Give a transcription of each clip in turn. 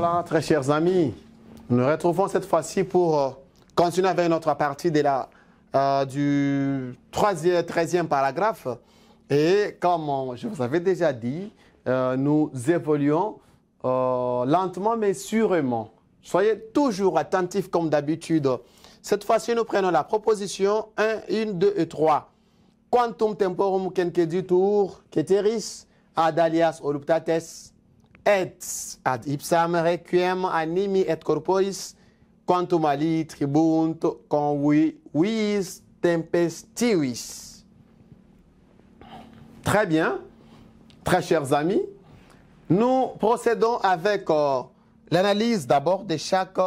Voilà, très chers amis, nous nous retrouvons cette fois-ci pour euh, continuer avec notre partie de la, euh, du 3e, 13e paragraphe. Et comme euh, je vous avais déjà dit, nous évoluons lentement mais sûrement. Soyez toujours attentifs comme d'habitude. Cette fois-ci, nous prenons la proposition 1, 1, 2 et 3. Quantum temporum tour queteris ad alias oruptates et ad ipsam requiem animi et corporis quantum ali tribunt Wis tempestivis. Très bien, très chers amis, nous procédons avec euh, l'analyse d'abord de chaque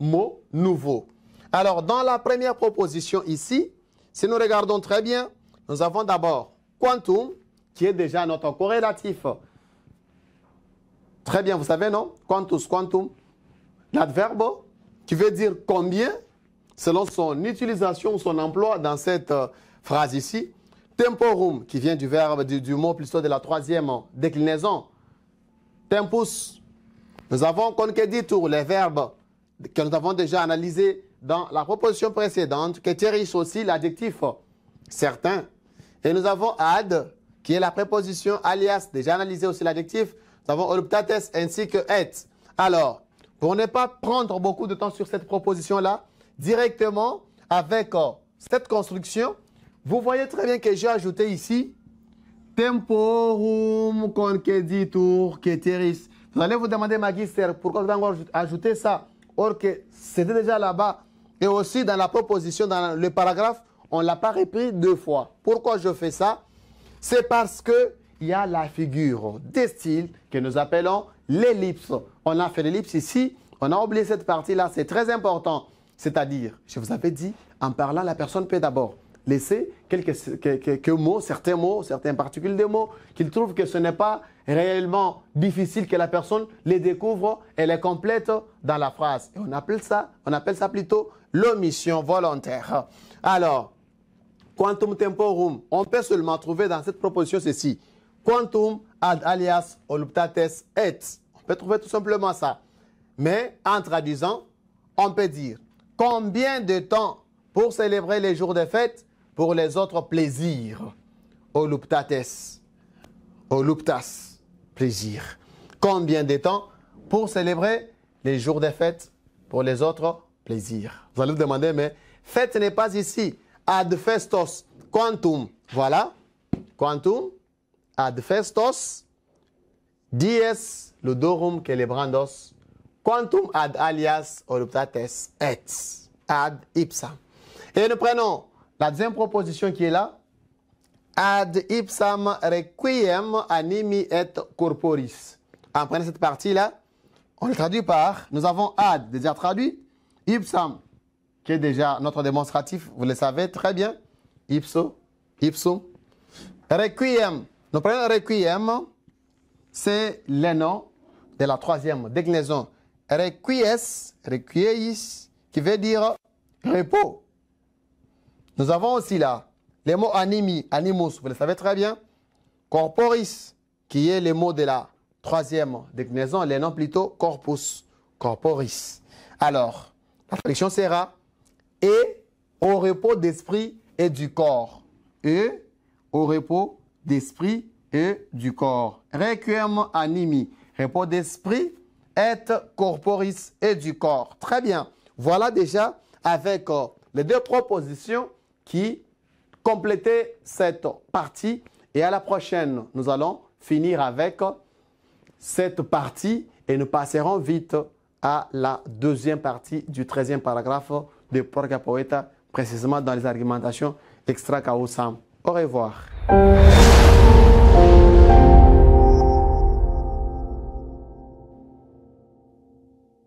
mot nouveau. Alors, dans la première proposition ici, si nous regardons très bien, nous avons d'abord quantum, qui est déjà notre corrélatif Très bien, vous savez, non Quantus, quantum. L'adverbe qui veut dire combien, selon son utilisation, son emploi dans cette euh, phrase ici. Temporum, qui vient du verbe, du, mot plutôt de la troisième déclinaison. Tempus. Nous avons dit tous les verbes que nous avons déjà analysés dans la proposition précédente, qui tirent aussi l'adjectif certain. Et nous avons ad, qui est la préposition alias, déjà analysé aussi l'adjectif, nous avons ainsi que Et. Alors, pour ne pas prendre beaucoup de temps sur cette proposition-là, directement avec euh, cette construction, vous voyez très bien que j'ai ajouté ici temporum conceditur ceteris. Vous allez vous demander, magister, pourquoi vous avez ajouté ça Or que c'était déjà là-bas. Et aussi dans la proposition, dans le paragraphe, on ne l'a pas repris deux fois. Pourquoi je fais ça C'est parce que il y a la figure des styles que nous appelons l'ellipse. On a fait l'ellipse ici, on a oublié cette partie-là, c'est très important. C'est-à-dire, je vous avais dit, en parlant, la personne peut d'abord laisser quelques, mots, certains mots, certains particules de mots, qu'il trouve que ce n'est pas réellement difficile que la personne les découvre et les complète dans la phrase. Et on appelle ça, on appelle ça plutôt l'omission volontaire. Alors, quantum temporum, on peut seulement trouver dans cette proposition ceci. Quantum ad alias oluptates et. On peut trouver tout simplement ça. Mais en traduisant, on peut dire combien de temps pour célébrer les jours de fête pour les autres plaisirs Oluptates. Oluptas. plaisir. Combien de temps pour célébrer les jours de fête pour les autres plaisirs Vous allez vous demander, mais fête n'est pas ici. Ad festos, quantum. Voilà. Quantum ad festos, dies ludorum celebrandos, quantum ad alias voluptates et ad ipsam. Et nous prenons la deuxième proposition qui est là. Ad ipsam requiem animi et corporis. En prenant cette partie-là, on le traduit par, nous avons ad, déjà traduit, ipsam, qui est déjà notre démonstratif, vous le savez très bien, ipso, ipsum, requiem, notre premier requiem, c'est le nom de la troisième déclinaison. Requies, requies, qui veut dire repos. Nous avons aussi là les mots animi, animus, vous le savez très bien. Corporis, qui est le mot de la troisième déclinaison, le nom plutôt corpus, corporis. Alors, la réflexion sera et au repos d'esprit et du corps. Et au repos d'esprit et du corps. Requiem animi, repos d'esprit, et corporis et du corps. Très bien. Voilà déjà avec euh, les deux propositions qui complétaient cette partie. Et à la prochaine, nous allons finir avec euh, cette partie et nous passerons vite à la deuxième partie du 13e paragraphe de Porca Poeta, précisément dans les argumentations extra-causam. Au revoir.